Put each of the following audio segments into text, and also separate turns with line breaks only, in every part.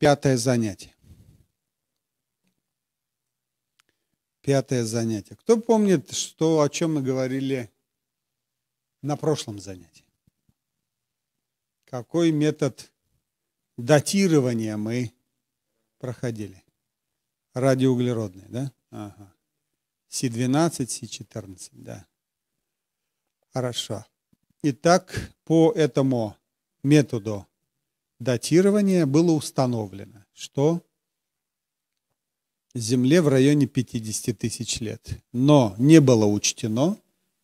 Пятое занятие. Пятое занятие. Кто помнит, что, о чем мы говорили на прошлом занятии? Какой метод датирования мы проходили? Радиоуглеродный, да? Ага. С12, С14, да. Хорошо. Итак, по этому методу датирование было установлено, что Земле в районе 50 тысяч лет. Но не было учтено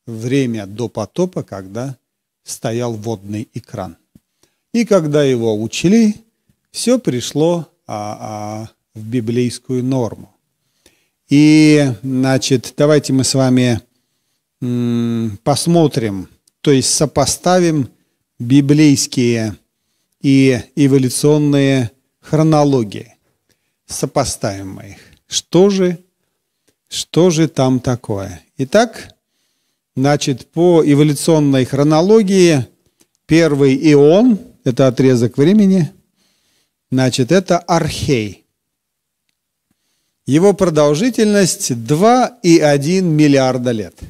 время до потопа, когда стоял водный экран. И когда его учили, все пришло а, а, в библейскую норму. И, значит, давайте мы с вами посмотрим, то есть сопоставим библейские и эволюционные хронологии. Сопоставим их. Что же, что же там такое? Итак, значит, по эволюционной хронологии первый ион, это отрезок времени, значит, это архей. Его продолжительность 2,1 миллиарда лет –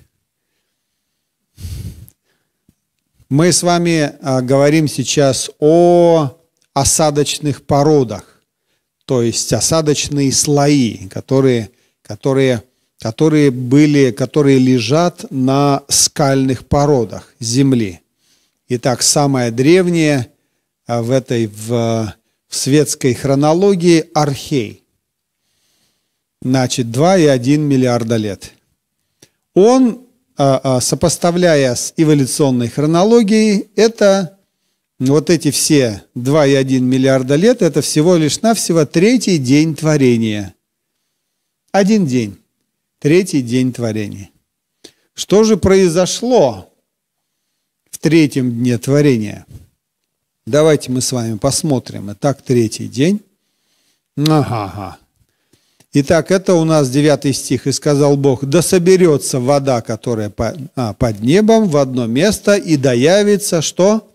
Мы с вами а, говорим сейчас о осадочных породах, то есть осадочные слои, которые, которые, которые, были, которые лежат на скальных породах Земли. Итак, самое древнее а, в этой в, в светской хронологии – Архей. Значит, 2,1 миллиарда лет. Он а, а, сопоставляя с эволюционной хронологией, это вот эти все 2,1 миллиарда лет, это всего лишь навсего третий день творения. Один день. Третий день творения. Что же произошло в третьем дне творения? Давайте мы с вами посмотрим. Итак, третий день. Ага, ага. Итак, это у нас 9 стих. «И сказал Бог, да соберется вода, которая а, под небом, в одно место, и доявится, что?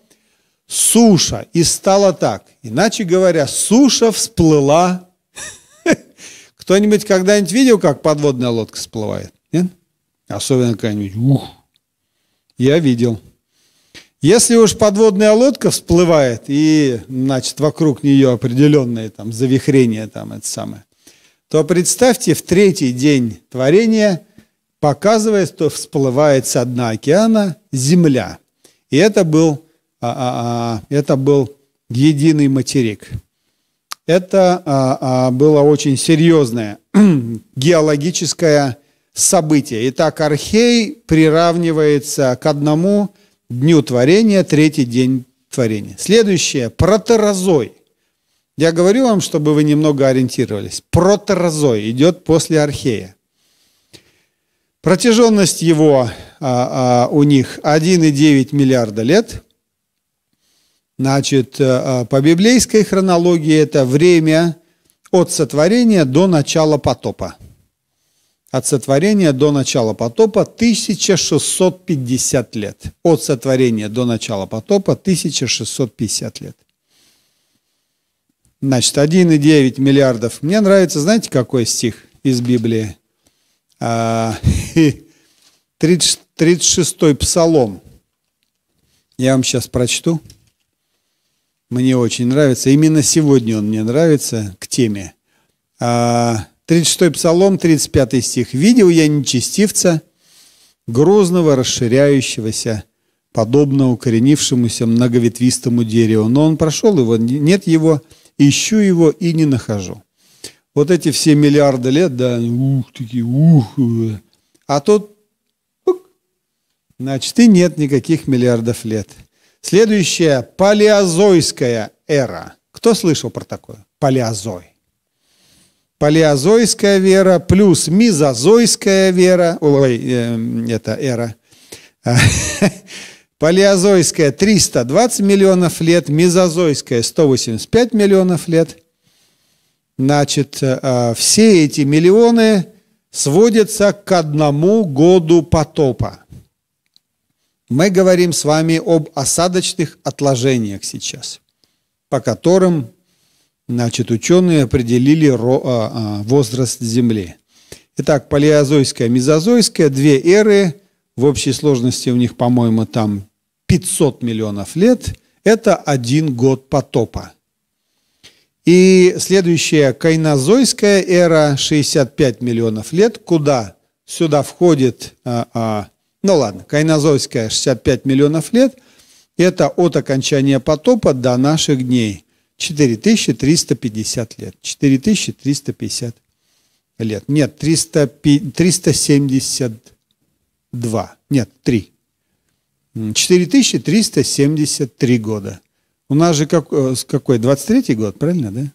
Суша. И стало так. Иначе говоря, суша всплыла. Кто-нибудь когда-нибудь видел, как подводная лодка всплывает? Нет? Особенно какая-нибудь. Ух. Я видел. Если уж подводная лодка всплывает, и, значит, вокруг нее определенные там завихрения, там это самое, то представьте в третий день творения, показывая, что всплывает со дна океана земля. И это был, а, а, а, это был единый материк. Это а, а, было очень серьезное геологическое событие. Итак, Архей приравнивается к одному дню творения, третий день творения. Следующее – протерозой. Я говорю вам, чтобы вы немного ориентировались. Протерозой идет после архея. Протяженность его а, а, у них 1,9 миллиарда лет. Значит, а, а, по библейской хронологии это время от сотворения до начала потопа. От сотворения до начала потопа 1650 лет. От сотворения до начала потопа 1650 лет. Значит, 1,9 миллиардов. Мне нравится, знаете, какой стих из Библии? 36-й а, псалом. Я вам сейчас прочту. Мне очень нравится. Именно сегодня он мне нравится к теме. 36-й а, псалом, 35 стих. «Видел я нечестивца, грозного, расширяющегося, подобно укоренившемуся многоветвистому дереву. Но он прошел его, нет его, ищу его и не нахожу. Вот эти все миллиарды лет, да, ух, такие, ух, э. а тут, пук, значит, и нет никаких миллиардов лет. Следующая палеозойская эра. Кто слышал про такое? Палеозой. Палеозойская вера плюс мезозойская вера, ой, э, это эра, Палеозойская 320 миллионов лет, мезозойская 185 миллионов лет. Значит, э, э, все эти миллионы сводятся к одному году потопа. Мы говорим с вами об осадочных отложениях сейчас, по которым значит, ученые определили э, возраст Земли. Итак, палеозойская, мезозойская, две эры, в общей сложности у них, по-моему, там 500 миллионов лет – это один год потопа. И следующая кайнозойская эра 65 миллионов лет, куда сюда входит, а, а, ну ладно, кайнозойская 65 миллионов лет, это от окончания потопа до наших дней 4350 лет. 4350 лет. Нет, 300, 372. Нет, 3. 4373 года. У нас же как, э, какой? 23-й год, правильно, да?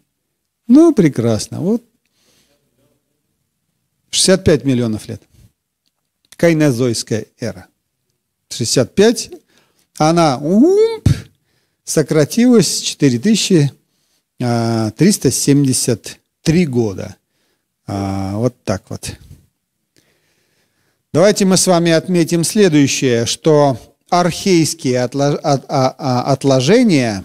Ну, прекрасно. Вот 65 миллионов лет. Кайнозойская эра. 65. Она умп, сократилась 4373 а, года. А, вот так вот. Давайте мы с вами отметим следующее, что архейские а, а, а, отложения,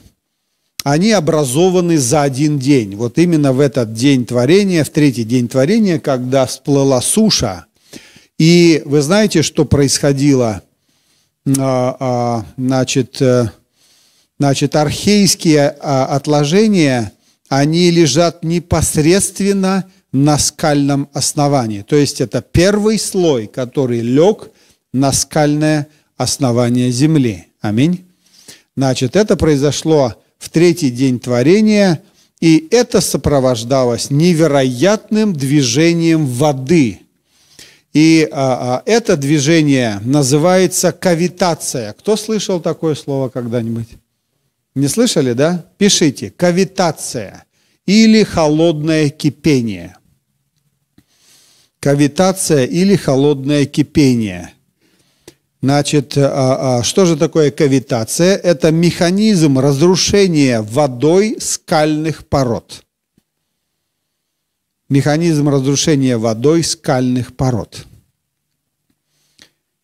они образованы за один день. Вот именно в этот день творения, в третий день творения, когда всплыла суша. И вы знаете, что происходило? Значит, э, значит архейские отложения, они лежат непосредственно на скальном основании. То есть это первый слой, который лег на скальное основание основания земли. Аминь. Значит, это произошло в третий день творения, и это сопровождалось невероятным движением воды. И а, а, это движение называется кавитация. Кто слышал такое слово когда-нибудь? Не слышали, да? Пишите. Кавитация или холодное кипение. Кавитация или холодное кипение – Значит, а, а, что же такое кавитация? Это механизм разрушения водой скальных пород. Механизм разрушения водой скальных пород.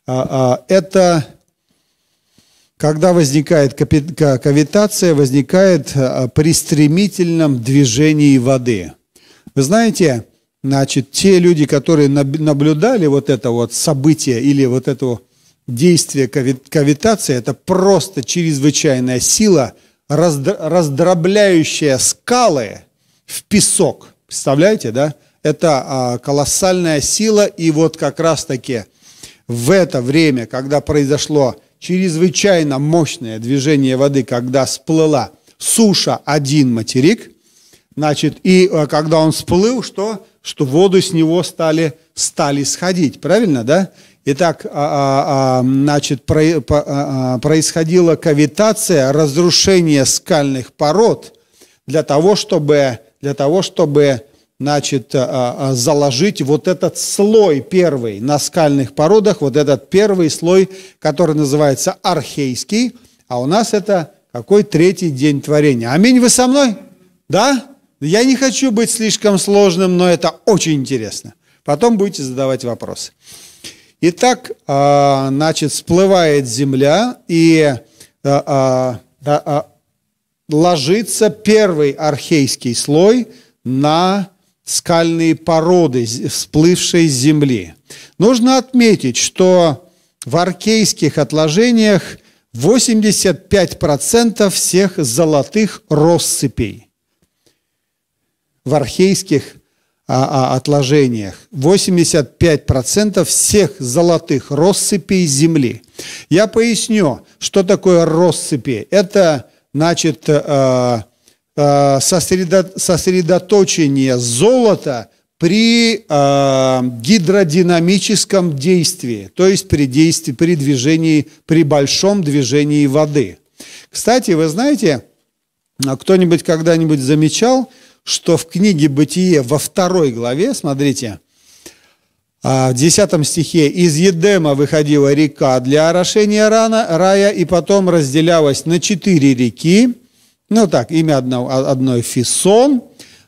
А, это когда возникает кавитация, возникает при стремительном движении воды. Вы знаете, значит, те люди, которые наблюдали вот это вот событие или вот эту действие кавитации – это просто чрезвычайная сила, раздробляющая скалы в песок. Представляете, да? Это а, колоссальная сила, и вот как раз-таки в это время, когда произошло чрезвычайно мощное движение воды, когда сплыла суша один материк, значит, и а, когда он сплыл, что, что воду с него стали, стали сходить, правильно, да? Итак, а, а, а, значит, происходила кавитация, разрушение скальных пород для того, чтобы, для того, чтобы значит, заложить вот этот слой первый на скальных породах, вот этот первый слой, который называется архейский, а у нас это какой третий день творения. Аминь, вы со мной? Да? Я не хочу быть слишком сложным, но это очень интересно. Потом будете задавать вопросы. Итак, а, значит, всплывает земля и а, а, ложится первый архейский слой на скальные породы всплывшей земли. Нужно отметить, что в архейских отложениях 85% всех золотых россыпей в архейских отложениях. 85% всех золотых россыпей Земли. Я поясню, что такое россыпи. Это, значит, э, э, сосредоточение золота при э, гидродинамическом действии, то есть при действии, при движении, при большом движении воды. Кстати, вы знаете, а кто-нибудь когда-нибудь замечал, что в книге «Бытие» во второй главе, смотрите, а, в 10 стихе «Из Едема выходила река для орошения рана, рая, и потом разделялась на четыре реки». Ну так, имя одного а, одной Фисон.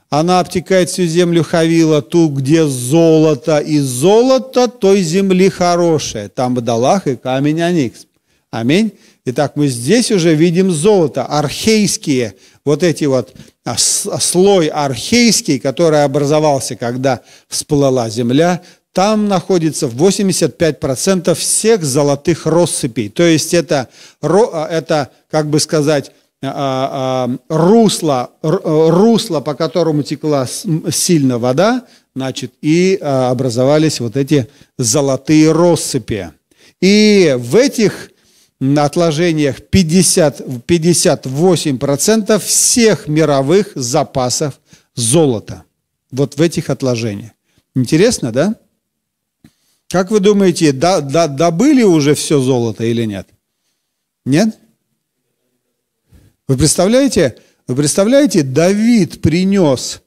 Она обтекает всю землю Хавила, ту, где золото, и золото той земли хорошее. Там Бадалах и камень Аникс. Аминь. Итак, мы здесь уже видим золото, архейские, вот эти вот а, а, слой архейский, который образовался, когда всплыла земля, там находится 85% всех золотых россыпей. То есть это, а, это как бы сказать, русло, русло, по которому текла сильно вода, значит, и образовались вот эти золотые россыпи. И в этих на отложениях 50, 58% всех мировых запасов золота. Вот в этих отложениях. Интересно, да? Как вы думаете, да, да, добыли уже все золото или нет? Нет? Вы представляете? Вы представляете, Давид принес...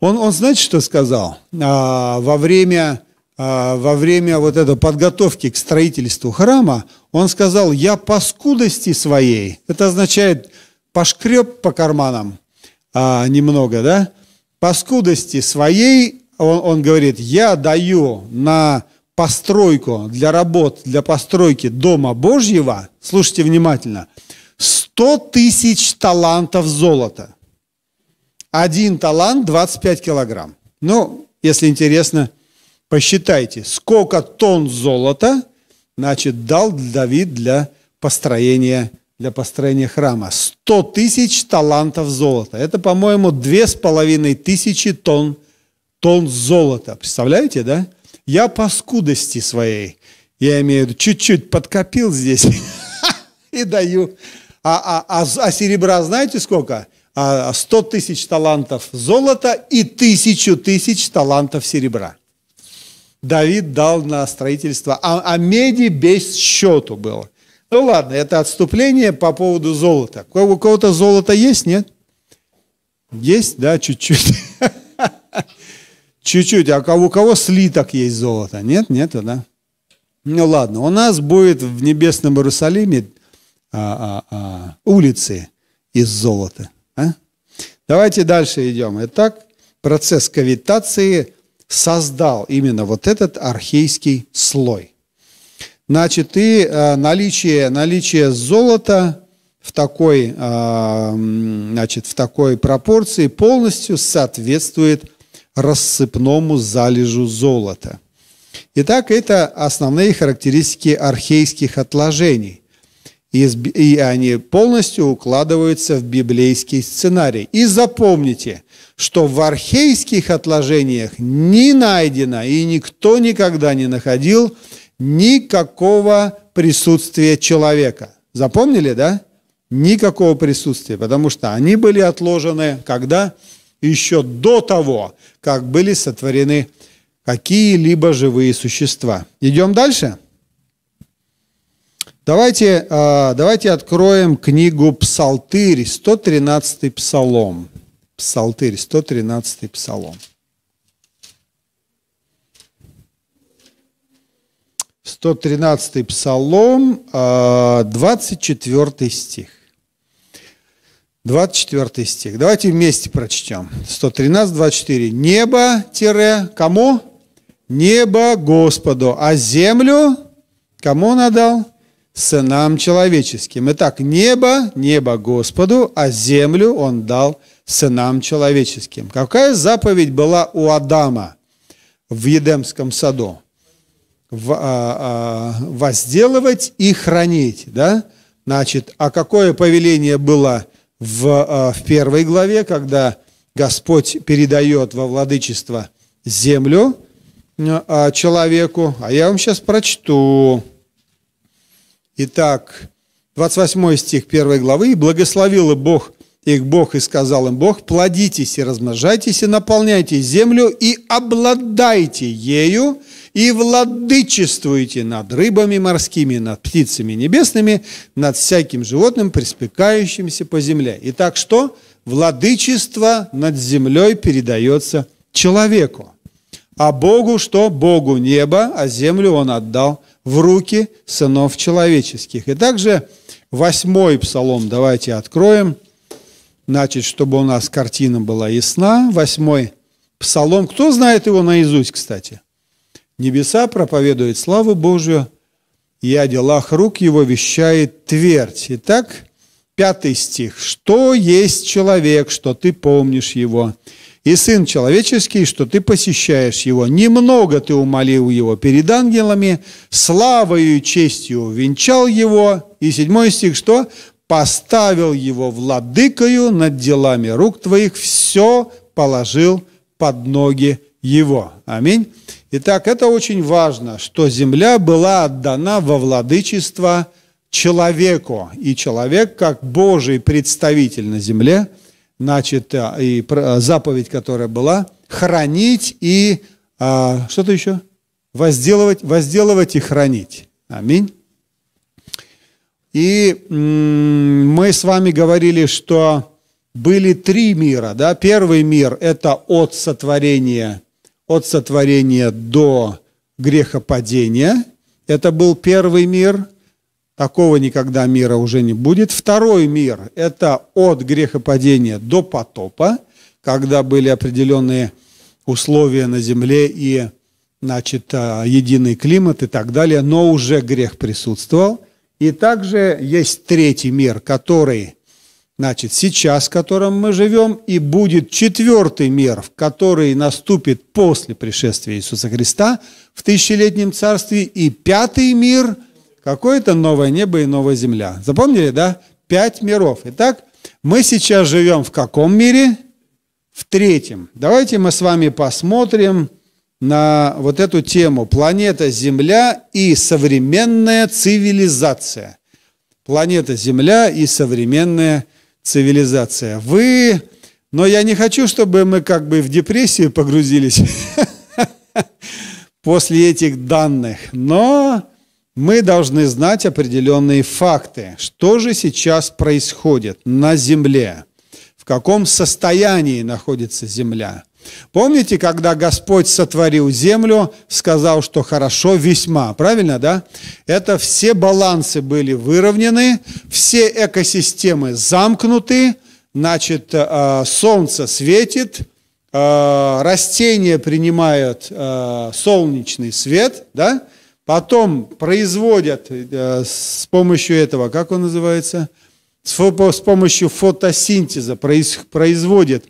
Он, он знаете, что сказал? А, во время, а, во время вот этой подготовки к строительству храма он сказал, я по скудости своей, это означает пошкреб по карманам а, немного, да, по скудости своей, он, он говорит, я даю на постройку, для работ, для постройки Дома Божьего, слушайте внимательно, 100 тысяч талантов золота. Один талант 25 килограмм. Ну, если интересно, посчитайте, сколько тонн золота – значит, дал Давид для построения, для построения храма. 100 тысяч талантов золота. Это, по-моему, 2,5 тысячи тонн, тонн золота. Представляете, да? Я по скудости своей, я имею в виду, чуть-чуть подкопил здесь и даю. А, а, а, а серебра знаете сколько? 100 а, тысяч талантов золота и тысячу тысяч талантов серебра. Давид дал на строительство, а, а меди без счету было. Ну ладно, это отступление по поводу золота. У кого-то золото есть, нет? Есть, да, чуть-чуть. Чуть-чуть. А у кого слиток есть золото? Нет, нету, да? Ну ладно, у нас будет в небесном Иерусалиме а, а, а, улицы из золота. А? Давайте дальше идем. Итак, процесс кавитации создал именно вот этот архейский слой. Значит, и э, наличие, наличие золота в такой, э, значит, в такой пропорции полностью соответствует рассыпному залежу золота. Итак, это основные характеристики архейских отложений и они полностью укладываются в библейский сценарий. И запомните, что в архейских отложениях не найдено и никто никогда не находил никакого присутствия человека. Запомнили, да? Никакого присутствия, потому что они были отложены когда? Еще до того, как были сотворены какие-либо живые существа. Идем дальше. Давайте, а, давайте откроем книгу Псалтырь, 113-й Псалом. Псалтырь, 113-й Псалом. 113-й Псалом, 24 а, стих. 24 стих. Давайте вместе прочтем. 113, 24. Небо, тире, кому? Небо Господу, а землю кому надал? сынам человеческим. Итак, небо, небо Господу, а землю он дал сынам человеческим. Какая заповедь была у Адама в Едемском саду? В, а, а, возделывать и хранить, да? Значит, а какое повеление было в, а, в первой главе, когда Господь передает во владычество землю а, человеку? А я вам сейчас прочту. Итак, 28 стих 1 главы. «И благословил Бог их Бог и сказал им Бог, плодитесь и размножайтесь и наполняйте землю и обладайте ею, и владычествуйте над рыбами морскими, над птицами небесными, над всяким животным, приспекающимся по земле. Итак, что? Владычество над землей передается человеку. А Богу что? Богу небо, а землю он отдал человеку в руки сынов человеческих. И также восьмой псалом давайте откроем, значит, чтобы у нас картина была ясна. Восьмой псалом. Кто знает его наизусть, кстати? Небеса проповедует славу Божию, и о делах рук его вещает твердь. Итак, пятый стих. «Что есть человек, что ты помнишь его?» и Сын Человеческий, что ты посещаешь Его. Немного ты умолил Его перед ангелами, славою и честью венчал Его». И седьмой стих, что? «Поставил Его владыкою над делами рук твоих, все положил под ноги Его». Аминь. Итак, это очень важно, что земля была отдана во владычество человеку, и человек, как Божий представитель на земле – значит, а, и а, заповедь, которая была, хранить и а, что-то еще? Возделывать, возделывать и хранить. Аминь. И мы с вами говорили, что были три мира. Да? Первый мир – это от сотворения, от сотворения до грехопадения. Это был первый мир – Такого никогда мира уже не будет. Второй мир – это от грехопадения до потопа, когда были определенные условия на земле и значит, а, единый климат и так далее, но уже грех присутствовал. И также есть третий мир, который, значит, сейчас, в котором мы живем, и будет четвертый мир, в который наступит после пришествия Иисуса Христа в тысячелетнем царстве, и пятый мир – какое-то новое небо и новая земля. Запомнили, да? Пять миров. Итак, мы сейчас живем в каком мире? В третьем. Давайте мы с вами посмотрим на вот эту тему «Планета Земля и современная цивилизация». Планета Земля и современная цивилизация. Вы... Но я не хочу, чтобы мы как бы в депрессию погрузились после этих данных. Но мы должны знать определенные факты. Что же сейчас происходит на Земле? В каком состоянии находится Земля? Помните, когда Господь сотворил землю, сказал, что хорошо весьма, правильно, да? Это все балансы были выровнены, все экосистемы замкнуты, значит, э, солнце светит, э, растения принимают э, солнечный свет, да? потом производят э, с помощью этого, как он называется, с помощью фотосинтеза производят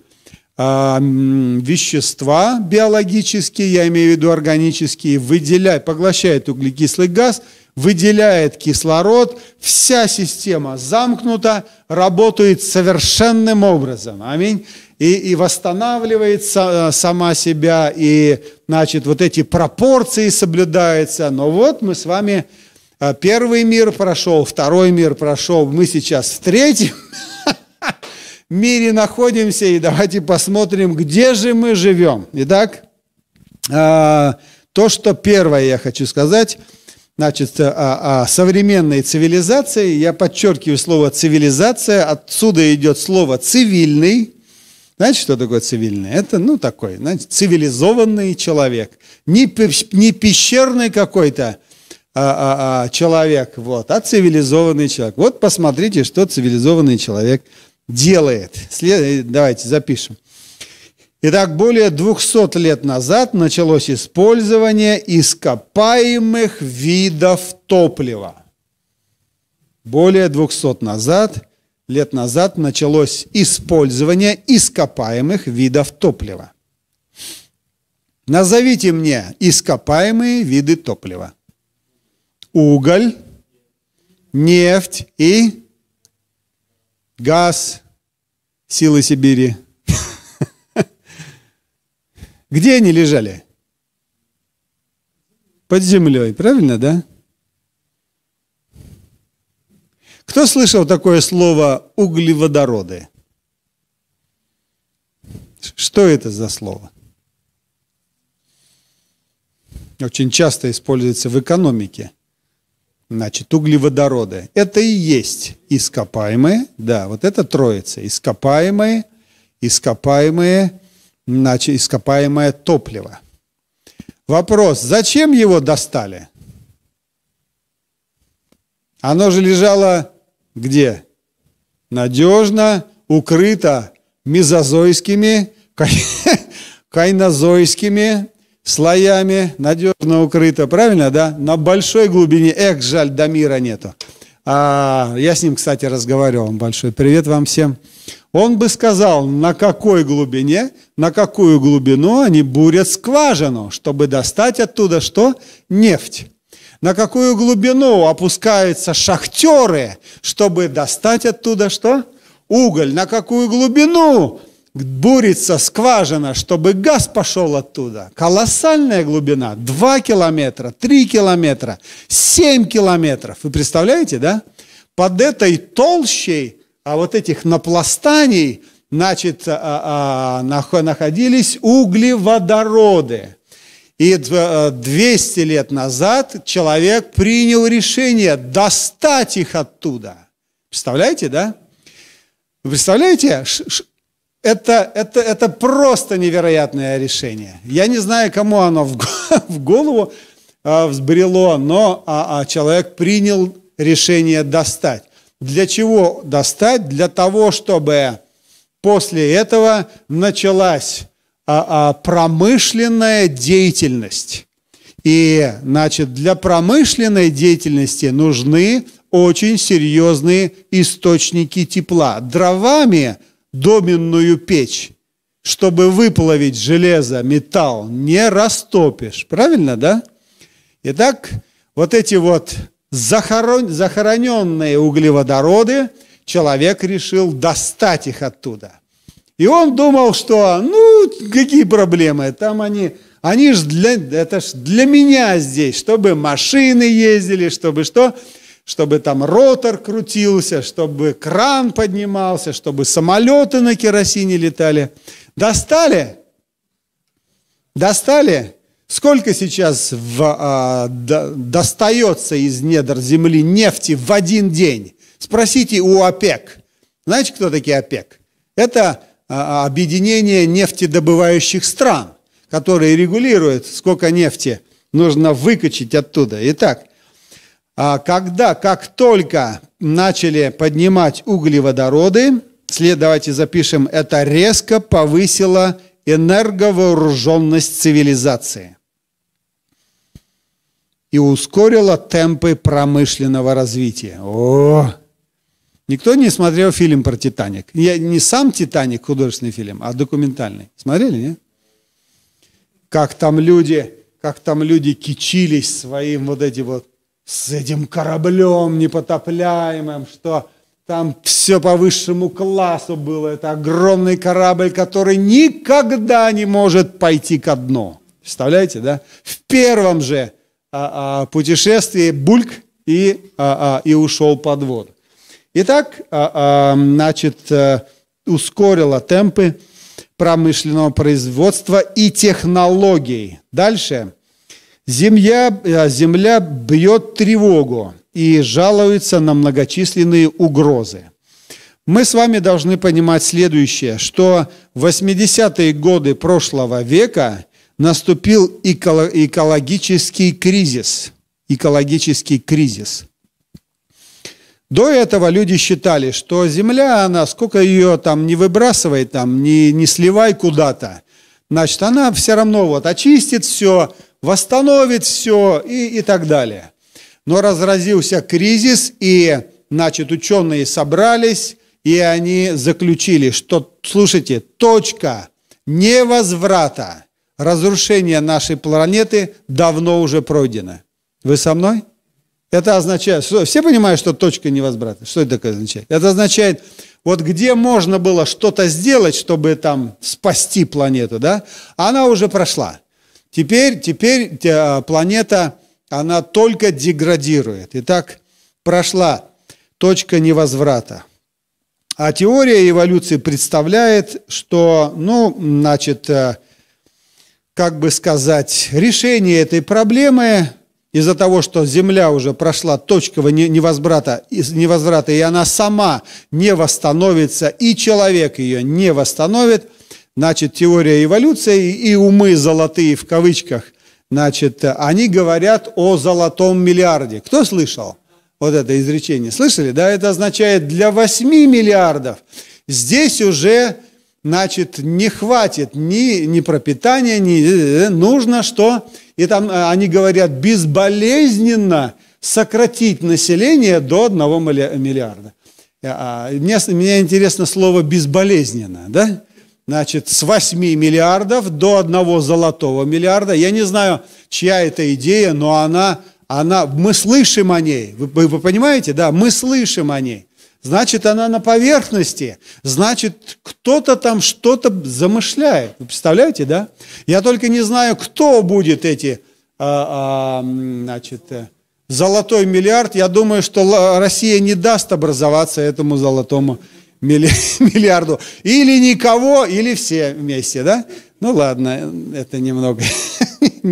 а, вещества биологические, я имею в виду органические, выделяет, поглощает углекислый газ, выделяет кислород, вся система замкнута, работает совершенным образом. Аминь и, и восстанавливает э, сама себя, и, значит, вот эти пропорции соблюдаются. Но вот мы с вами э, первый мир прошел, второй мир прошел, мы сейчас в третьем мире находимся, и давайте посмотрим, где же мы живем. Итак, э, то, что первое я хочу сказать, значит, о, о современной цивилизации, я подчеркиваю слово «цивилизация», отсюда идет слово «цивильный», знаете, что такое цивильный? Это, ну, такой, знаете, цивилизованный человек. Не, не пещерный какой-то а, а, а, человек, вот, а цивилизованный человек. Вот посмотрите, что цивилизованный человек делает. След... Э, давайте запишем. Итак, более 200 лет назад началось использование ископаемых видов топлива. Более 200 назад лет назад началось использование ископаемых видов топлива. Назовите мне ископаемые виды топлива. Уголь, нефть и газ, силы Сибири. Где они лежали? Под землей, правильно, да? Кто слышал такое слово углеводороды? Что это за слово? Очень часто используется в экономике. Значит, углеводороды. Это и есть ископаемые, да, вот это троица. Ископаемые, ископаемые, значит, ископаемое топливо. Вопрос, зачем его достали? Оно же лежало где? Надежно укрыта мезозойскими, кайнозойскими слоями, надежно укрыта, правильно, да? На большой глубине, эх, жаль, до мира нету. А, я с ним, кстати, разговаривал, большой привет вам всем. Он бы сказал, на какой глубине, на какую глубину они бурят скважину, чтобы достать оттуда что? Нефть на какую глубину опускаются шахтеры, чтобы достать оттуда что? Уголь, на какую глубину бурится скважина, чтобы газ пошел оттуда. Колоссальная глубина. 2 километра, 3 километра, 7 километров. Вы представляете, да? Под этой толщей, а вот этих напластаний, значит, а, а, находились углеводороды. И 200 э, лет назад человек принял решение достать их оттуда. Представляете, да? Вы представляете, это, это, это просто невероятное решение. Я не знаю, кому оно в, голову э, взбрело, но а, а человек принял решение достать. Для чего достать? Для того, чтобы после этого началась а, а промышленная деятельность. И, значит, для промышленной деятельности нужны очень серьезные источники тепла. Дровами доменную печь, чтобы выплавить железо, металл, не растопишь. Правильно, да? Итак, вот эти вот захорон... захороненные углеводороды человек решил достать их оттуда – и он думал, что, ну, какие проблемы, там они, они же для, это ж для меня здесь, чтобы машины ездили, чтобы что, чтобы там ротор крутился, чтобы кран поднимался, чтобы самолеты на керосине летали. Достали? Достали? Сколько сейчас в, а, до, достается из недр земли нефти в один день? Спросите у ОПЕК. Знаете, кто такие ОПЕК? Это а, а объединение нефтедобывающих стран, которые регулируют, сколько нефти нужно выкачать оттуда. Итак, а когда, как только начали поднимать углеводороды, след, давайте запишем, это резко повысило энерговооруженность цивилизации и ускорило темпы промышленного развития. О, Никто не смотрел фильм про «Титаник». Я, не сам «Титаник» художественный фильм, а документальный. Смотрели, нет? Как там люди, как там люди кичились своим вот эти вот, с этим кораблем непотопляемым, что там все по высшему классу было. Это огромный корабль, который никогда не может пойти ко дну. Представляете, да? В первом же а, а, путешествии бульк и, а, а, и ушел под воду. Итак, а, а, значит, э, ускорило темпы промышленного производства и технологий. Дальше. Земля, э, земля бьет тревогу и жалуется на многочисленные угрозы. Мы с вами должны понимать следующее, что в 80-е годы прошлого века наступил экологический кризис. Экологический кризис – до этого люди считали, что земля, она сколько ее там не выбрасывай, там не, не сливай куда-то, значит, она все равно вот очистит все, восстановит все и, и так далее. Но разразился кризис, и, значит, ученые собрались, и они заключили, что, слушайте, точка невозврата разрушения нашей планеты давно уже пройдена. Вы со мной? Это означает, что все понимают, что точка невозврата. Что это такое означает? Это означает, вот где можно было что-то сделать, чтобы там спасти планету, да? Она уже прошла. Теперь, теперь а, планета, она только деградирует. Итак, прошла точка невозврата. А теория эволюции представляет, что, ну, значит, э, как бы сказать, решение этой проблемы из-за того, что земля уже прошла точкового невозврата, невозврата, и она сама не восстановится, и человек ее не восстановит, значит, теория эволюции и умы золотые в кавычках, значит, они говорят о золотом миллиарде. Кто слышал вот это изречение? Слышали? Да, это означает для 8 миллиардов. Здесь уже, значит, не хватит ни, ни пропитания, ни... Э, нужно что? И там э, они говорят, безболезненно сократить население до 1 миллиарда. Э, а, мне, мне интересно слово «безболезненно», да? Значит, с 8 миллиардов до 1 золотого миллиарда. Я не знаю, чья это идея, но она, она мы слышим о ней. Вы, вы, вы понимаете, да? Мы слышим о ней. Значит, она на поверхности. Значит, кто-то там что-то замышляет. Вы представляете, да? Я только не знаю, кто будет эти, а, а, значит, э, золотой миллиард. Я думаю, что Россия не даст образоваться этому золотому миллиарду. Или никого, или все вместе, да? Ну ладно, это немного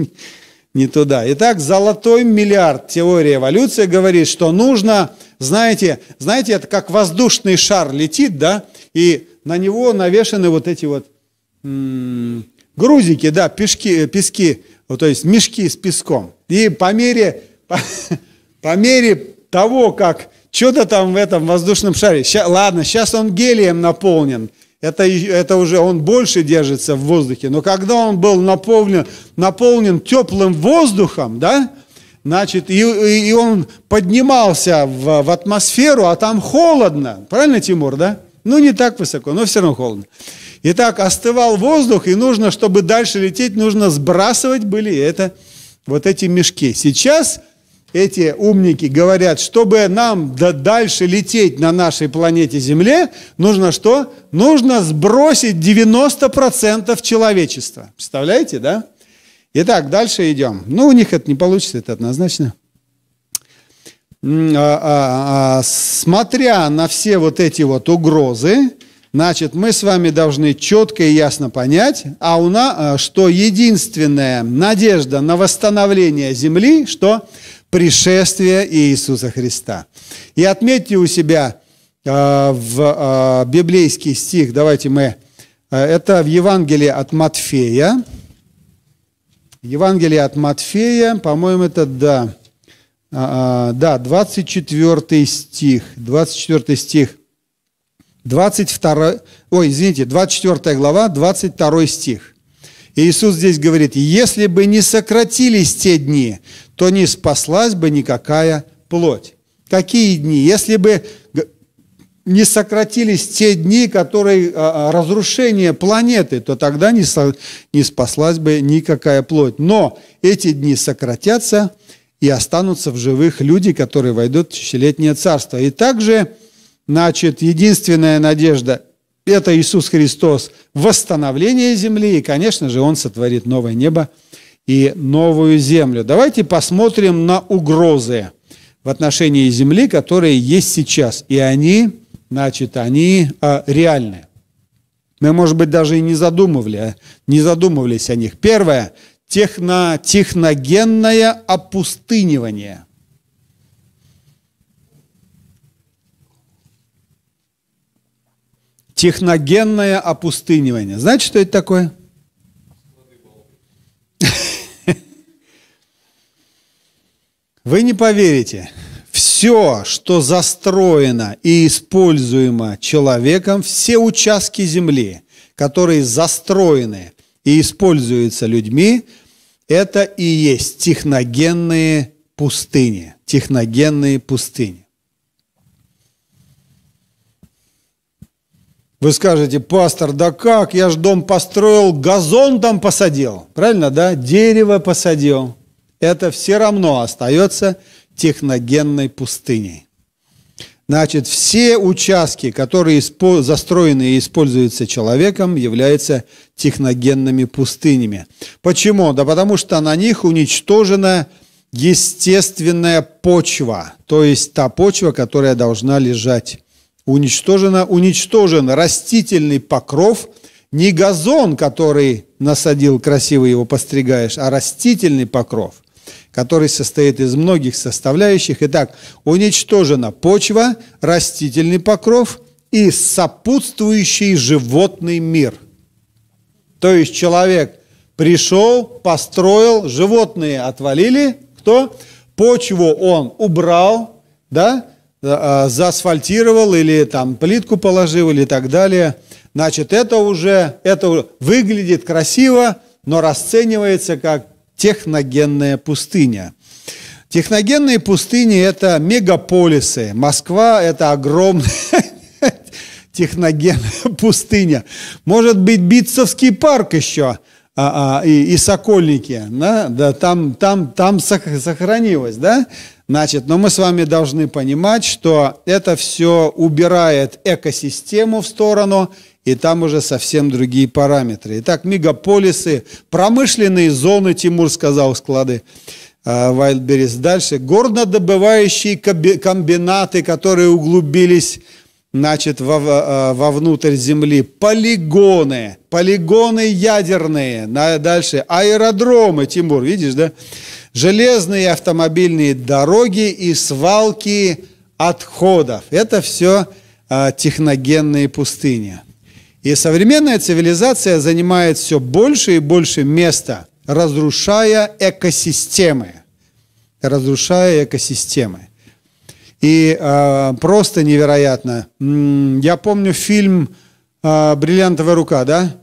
не туда. Итак, золотой миллиард. Теория эволюции говорит, что нужно, знаете, знаете, это как воздушный шар летит, да, и на него навешаны вот эти вот м-м, грузики, да, пешки, пески, вот, то есть мешки с песком. И по мере, по, по мере того, как что-то там в этом воздушном шаре, ща, ладно, сейчас он гелием наполнен – это, это уже он больше держится в воздухе. Но когда он был наполнен, наполнен теплым воздухом, да, значит, и, и, он поднимался в, в атмосферу, а там холодно. Правильно, Тимур, да? Ну, не так высоко, но все равно холодно. Итак, остывал воздух, и нужно, чтобы дальше лететь, нужно сбрасывать были это, вот эти мешки. Сейчас эти умники говорят, чтобы нам дальше лететь на нашей планете Земле, нужно что? Нужно сбросить 90% человечества. Представляете, да? Итак, дальше идем. Ну, у них это не получится, это однозначно. А, а, а, смотря на все вот эти вот угрозы, значит, мы с вами должны четко и ясно понять, а у нас, что единственная надежда на восстановление Земли, что пришествия Иисуса Христа. И отметьте у себя э, в э, библейский стих, давайте мы, э, это в Евангелии от Матфея, Евангелие от Матфея, по-моему, это, да, да, 24 стих, 24 стих, 22, ой, извините, 24 глава, 22 стих. Иисус здесь говорит, если бы не сократились те дни, то не спаслась бы никакая плоть. Какие дни? Если бы не сократились те дни, которые а, а, разрушение планеты, то тогда не, не спаслась бы никакая плоть. Но эти дни сократятся и останутся в живых люди, которые войдут в тысячелетнее царство. И также, значит, единственная надежда это Иисус Христос, восстановление земли, и, конечно же, Он сотворит новое небо и новую землю. Давайте посмотрим на угрозы в отношении земли, которые есть сейчас, и они, значит, они э, реальны. Мы, может быть, даже и не, задумывали, а, не задумывались о них. Первое – техно, техногенное опустынивание – Техногенное опустынивание. Знаете, что это такое? Вы не поверите, все, что застроено и используемо человеком, все участки земли, которые застроены и используются людьми, это и есть техногенные пустыни, техногенные пустыни. Вы скажете, пастор, да как, я ж дом построил, газон там посадил. Правильно, да? Дерево посадил. Это все равно остается техногенной пустыней. Значит, все участки, которые застроены и используются человеком, являются техногенными пустынями. Почему? Да потому что на них уничтожена естественная почва, то есть та почва, которая должна лежать уничтожено, уничтожен растительный покров, не газон, который насадил красиво его постригаешь, а растительный покров, который состоит из многих составляющих. Итак, уничтожена почва, растительный покров и сопутствующий животный мир. То есть человек пришел, построил, животные отвалили, кто? Почву он убрал, да? Э, заасфальтировал или там плитку положил или так далее. Значит, это уже это выглядит красиво, но расценивается как техногенная пустыня. Техногенные пустыни – это мегаполисы. Москва – это огромная техногенная пустыня. Может быть, Битцевский парк еще а, а, и, и Сокольники. Да, да там, там, там сохранилось, да? Значит, но мы с вами должны понимать, что это все убирает экосистему в сторону, и там уже совсем другие параметры. Итак, мегаполисы, промышленные зоны, Тимур сказал, склады Вайлдберрис. Э, Дальше, горнодобывающие комбинаты, которые углубились значит, во, э, вовнутрь Земли, полигоны, полигоны ядерные, дальше аэродромы, Тимур, видишь, да? Железные автомобильные дороги и свалки отходов. Это все э, техногенные пустыни. И современная цивилизация занимает все больше и больше места, разрушая экосистемы. Разрушая экосистемы. И э, просто невероятно. Я помню фильм а, «Бриллиантовая рука», да?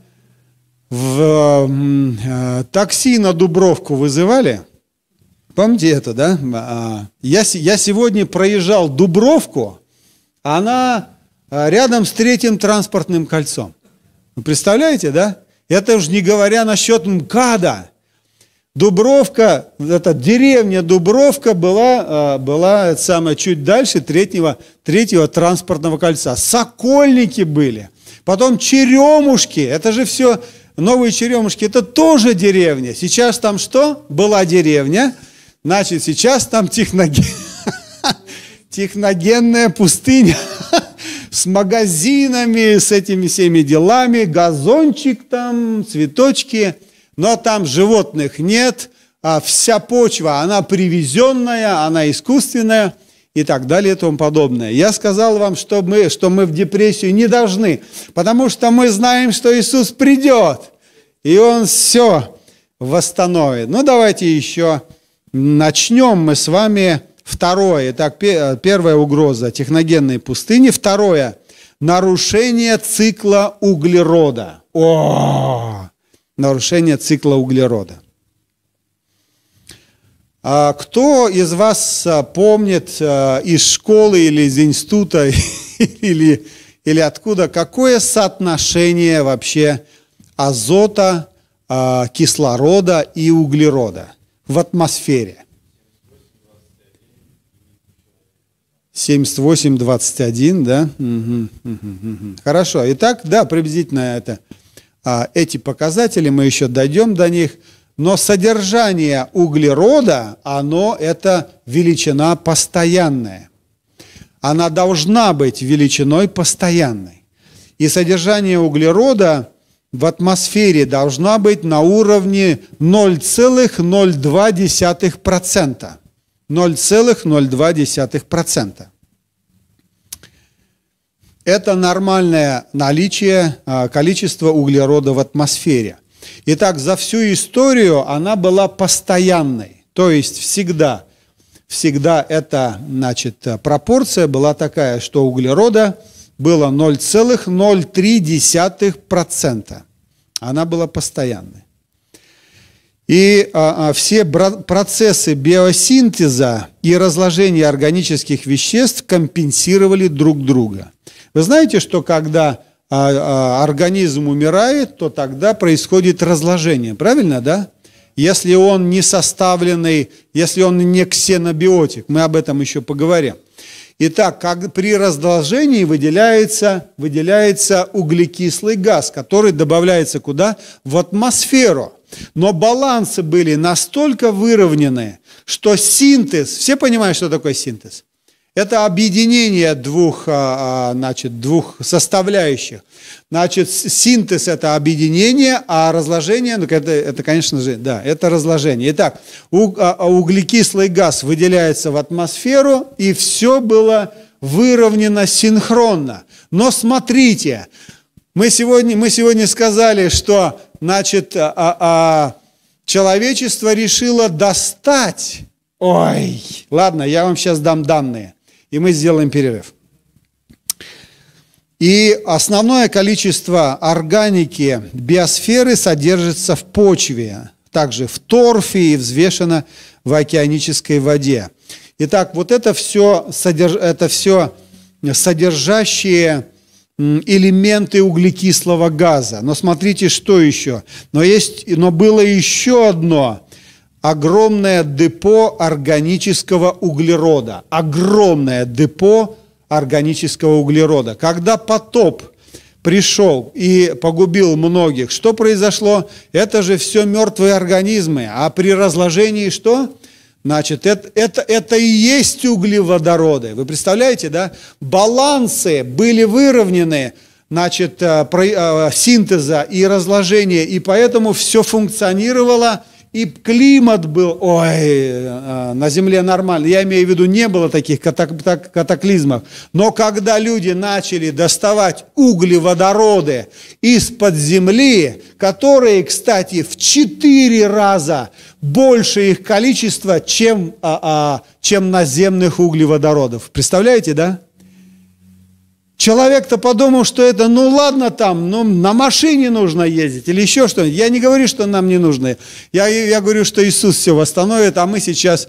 В э, такси на Дубровку вызывали. Помните это, да? Я, я сегодня проезжал Дубровку, она рядом с третьим транспортным кольцом. представляете, да? Это уж не говоря насчет МКАДа. Дубровка, эта деревня Дубровка была, а, была самая чуть дальше третьего, третьего транспортного кольца. Сокольники были. Потом Черемушки, это же все, Новые Черемушки, это тоже деревня. Сейчас там что? Была деревня, значит, сейчас там техногенная пустыня с магазинами, с этими всеми делами, газончик там, цветочки – но там животных нет, а вся почва, она привезенная, она искусственная и так далее и тому подобное. Я сказал вам, что мы, что мы в депрессию не должны, потому что мы знаем, что Иисус придет, и Он все восстановит. Ну, давайте еще начнем мы с вами второе. Итак, первая угроза – техногенные пустыни. Второе – нарушение цикла углерода. О, нарушение цикла углерода. А кто из вас а, помнит а, из школы или из института или, или откуда, какое соотношение вообще азота, а, кислорода и углерода в атмосфере? 78-21, да? Угу, угу, угу. Хорошо. Итак, да, приблизительно это – а эти показатели, мы еще дойдем до них, но содержание углерода, оно это величина постоянная. Она должна быть величиной постоянной. И содержание углерода в атмосфере должна быть на уровне 0,02%. 0,02% это нормальное наличие а, количества углерода в атмосфере. Итак, за всю историю она была постоянной, то есть всегда. Всегда эта значит, пропорция была такая, что углерода было 0,03%. Она была постоянной. И а, а, все процессы биосинтеза и разложения органических веществ компенсировали друг друга – вы знаете, что когда а, а, организм умирает, то тогда происходит разложение, правильно, да? Если он не составленный, если он не ксенобиотик, мы об этом еще поговорим. Итак, как при разложении выделяется, выделяется углекислый газ, который добавляется куда? В атмосферу. Но балансы были настолько выровнены, что синтез, все понимают, что такое синтез? Это объединение двух, а, а, значит, двух составляющих. Значит, синтез – это объединение, а разложение ну, – это, это, конечно же, да, это разложение. Итак, а, углекислый газ выделяется в атмосферу, и все было выровнено синхронно. Но смотрите, мы сегодня, мы сегодня сказали, что значит, а, а, человечество решило достать. Ой, ладно, я вам сейчас дам данные – и мы сделаем перерыв. И основное количество органики биосферы содержится в почве, также в торфе и взвешено в океанической воде. Итак, вот это все, это все содержащие элементы углекислого газа. Но смотрите, что еще. Но, есть... Но было еще одно огромное депо органического углерода. Огромное депо органического углерода. Когда потоп пришел и погубил многих, что произошло? Это же все мертвые организмы. А при разложении что? Значит, это, это, это и есть углеводороды. Вы представляете, да? Балансы были выровнены, значит, э, э, синтеза и разложения, и поэтому все функционировало – и климат был, ой, а, на Земле нормально. Я имею в виду, не было таких катаклизмов. Но когда люди начали доставать углеводороды из-под Земли, которые, кстати, в четыре раза больше их количество, чем, а, а, чем наземных углеводородов. Представляете, да? Человек-то подумал, что это, ну ладно там, ну на машине нужно ездить или еще что-нибудь. Я не говорю, что нам не нужны. Я, я говорю, что Иисус все восстановит, а мы сейчас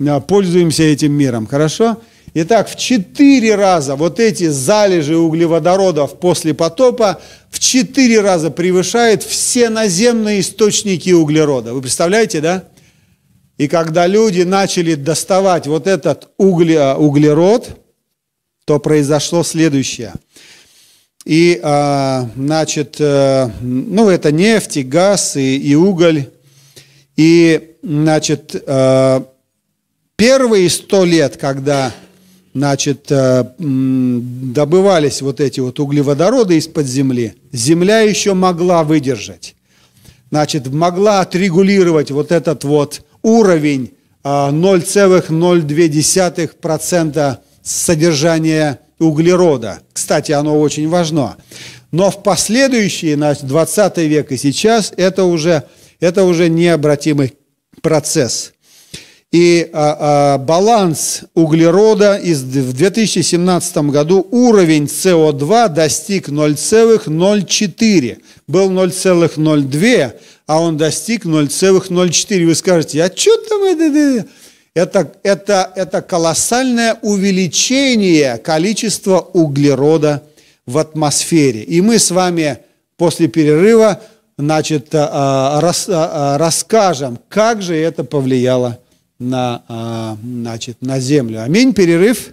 э, пользуемся этим миром. Хорошо? Итак, в четыре раза вот эти залежи углеводородов после потопа в четыре раза превышают все наземные источники углерода. Вы представляете, да? И когда люди начали доставать вот этот угле, углерод – то произошло следующее. И, а, значит, а, ну, это нефть и газ и, и уголь. И, значит, а, первые сто лет, когда, значит, а, добывались вот эти вот углеводороды из-под земли, земля еще могла выдержать. Значит, могла отрегулировать вот этот вот уровень 0,02% а, содержание углерода. Кстати, оно очень важно. Но в последующие, на 20 век и сейчас, это уже, это уже необратимый процесс. И а, а, баланс углерода из, в 2017 году уровень СО2 достиг 0,04. Был 0,02, а он достиг 0,04. Вы скажете, а что там это? Это, это, это колоссальное увеличение количества углерода в атмосфере. И мы с вами после перерыва значит, э, э, рас, э, расскажем, как же это повлияло на, значит, на Землю. Аминь, перерыв.